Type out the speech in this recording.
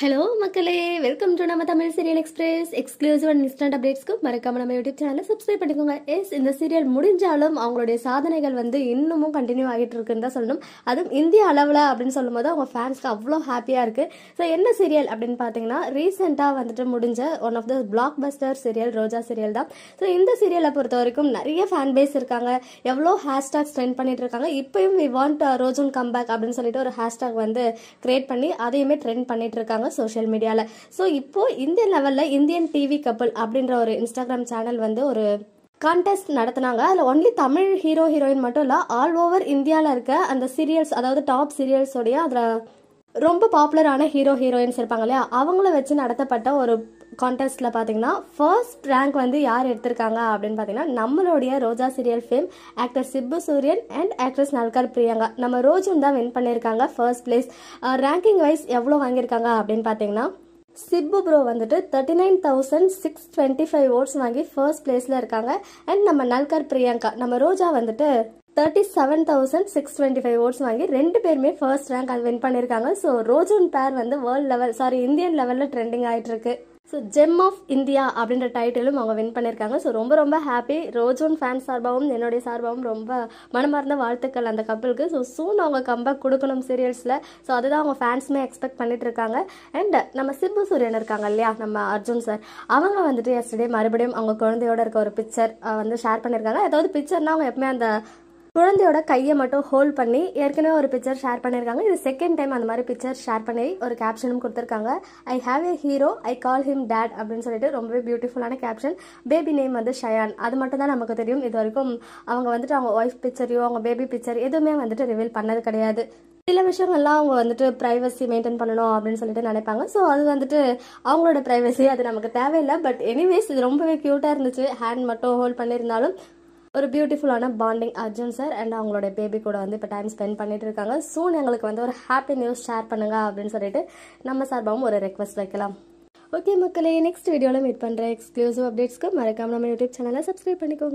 hello மக்களே welcome to நம்ம Tamil serial express exclusive and instant அப்டேட்ஸ்க்கு மறக்காம நம்ம யூடியூப் சேனலை சப்ஸ்கிரைப் பண்ணிக்கோங்க எஸ் இந்த சீரியல் முடிஞ்சாலும் அவங்களுடைய சாதனைகள் வந்து இன்னமும் கண்டினியூ ஆகிட்டு இருக்குன்னு தான் சொல்லணும் அதுவும் இந்திய அளவில் அப்படின்னு சொல்லும்போது அவங்க ஃபேன்ஸ்க்கு அவ்வளோ ஹாப்பியாக இருக்குது ஸோ என்ன சீரியல் அப்படின்னு பார்த்தீங்கன்னா ரீசெண்டாக வந்துட்டு முடிஞ்ச one of the blockbuster serial Roja serial தான் ஸோ இந்த சீரியலை பொறுத்த வரைக்கும் நிறைய ஃபேன் பேஸ் இருக்காங்க எவ்வளோ ஹேஷ்டாக் ட்ரெண்ட் பண்ணிட்டு இருக்காங்க இப்பயும் வி வாண்ட் ரோஜன் கம்பேக் அப்படின்னு சொல்லிட்டு ஒரு ஹேஷ்டாக் வந்து கிரியேட் பண்ணி அதையுமே ட்ரெண்ட் பண்ணிட்டு இருக்காங்க சோஷியல் மீடியாவில் ஸோ இப்போது இந்திய லெவலில் இந்தியன் டிவி கப்பல் அப்படின்ற ஒரு இன்ஸ்டாகிராம் சேனல் வந்து ஒரு கான்டெஸ்ட் நடத்தினாங்க அதில் ஒன்லி தமிழ் ஹீரோ ஹீரோயின் மட்டும் இல்லை ஆல் ஓவர் இந்தியாவில் இருக்க அந்த சீரியல்ஸ் அதாவது டாப் சீரியல்ஸோடைய அதில் ரொம்ப பாப்புலரான ஹீரோ ஹீரோயின்ஸ் இருப்பாங்க இல்லையா அவங்கள வச்சு நடத்தப்பட்ட ஒரு கான்டெஸ்ட்டில் பார்த்தீங்கன்னா ஃபர்ஸ்ட் ரேங்க் வந்து யார் எடுத்திருக்காங்க அப்படின்னு பார்த்தீங்கன்னா நம்மளுடைய Roja serial fame actor Sibbu Suryan and actress Nalkar Priyanka நம்ம ரோஜும் தான் வின் பண்ணியிருக்காங்க ஃபர்ஸ்ட் பிளேஸ் ரேங்கிங் வைஸ் எவ்வளோ வாங்கியிருக்காங்க அப்படின்னு பார்த்தீங்கன்னா சிப்பு ப்ரோ வந்துட்டு thirty nine thousand six twenty five votes வாங்கி ஃபர்ஸ்ட் பிளேஸில் இருக்காங்க அண்ட் நம்ம நல்கர் பிரியங்கா நம்ம ரோஜா வந்துட்டு thirty seven thousand six twenty five votes வாங்கி ரெண்டு பேருமே ஃபர்ஸ்ட் ரேங்க் அது வின் பண்ணியிருக்காங்க ஸோ ரோஜூன் பேர் வந்து வேர்ல்ட் லெவல் சாரி இந்தியன் லெவலில் ட்ரெண்டிங் ஆகிட்டு இருக்கு ஸோ ஜெம் ஆஃப் இந்தியா அப்படின்ற டைட்டிலும் அவங்க வின் பண்ணியிருக்காங்க ஸோ ரொம்ப ரொம்ப ஹாப்பி ரோஜோன் ஃபேன் சார்பாகவும் என்னுடைய சார்பாகவும் ரொம்ப மனமார்ந்த வாழ்த்துக்கள் அந்த கப்பலுக்கு ஸோ சூன் அவங்க கம்பேக் கொடுக்கணும் சீரியல்ஸில் ஸோ அதுதான் அவங்க ஃபேன்ஸுமே எக்ஸ்பெக்ட் பண்ணிட்டு இருக்காங்க அண்ட் நம்ம சிம்பு சூரியன் இருக்காங்க இல்லையா நம்ம அர்ஜுன் சார் அவங்க வந்துட்டு எஸ்டே மறுபடியும் அவங்க குழந்தையோட இருக்க ஒரு பிக்சர் வந்து ஷேர் பண்ணியிருக்காங்க ஏதாவது பிக்சர்னால் அவங்க எப்பவுமே அந்த குழந்தையோட கையை மட்டும் ஹோல்ட் பண்ணி ஏற்கனவே ஒரு பிக்சர் ஷேர் பண்ணியிருக்காங்க இது செகண்ட் டைம் அந்த மாதிரி பிக்சர் ஷேர் பண்ணி ஒரு கேப்ஷனும் கொடுத்துருக்காங்க I have a hero I call him dad அப்படின்னு சொல்லிட்டு ரொம்பவே பியூட்டிஃபுல்லான கேப்ஷன் பேபி நேம் வந்து ஷயான் அது மட்டும் தான் நமக்கு தெரியும் இது வரைக்கும் அவங்க வந்துட்டு அவங்க ஒய்ஃப் பிக்சரையோ அவங்க பேபி பிக்சர் எதுவுமே வந்துட்டு ரிவீல் பண்ணது கிடையாது சில விஷயங்கள்லாம் அவங்க வந்துட்டு ப்ரைவசி மெயின்டைன் பண்ணணும் அப்படின்னு சொல்லிட்டு நினைப்பாங்க ஸோ அது வந்துட்டு அவங்களோட ப்ரைவசி அது நமக்கு தேவையில்லை பட் எனிவேஸ் இது ரொம்பவே க்யூட்டாக இருந்துச்சு ஹேண்ட் மட்டும் ஹோல்ட் பண்ணியிருந்தாலும் ஒரு பியூட்டிஃபுல்லான பாண்டிங் அர்ஜுன் சார் அண்ட் அவங்களோட பேபி கூட வந்து இப்போ டைம் ஸ்பெண்ட் பண்ணிட்டு இருக்காங்க சூன் எங்களுக்கு வந்து ஒரு ஹாப்பி நியூஸ் ஷேர் பண்ணுங்க அப்படின்னு சொல்லிட்டு நம்ம சார்பாகவும் ஒரு ரெக்வஸ்ட் வைக்கலாம் ஓகே மக்களே நெக்ஸ்ட் வீடியோவில் மீட் பண்ணுற எக்ஸ்க்ளூசிவ் அப்டேட்ஸ்க்கு மறக்காம நம்ம யூடியூப் சேனலை சப்ஸ்கிரைப் பண்ணிக்கோங்க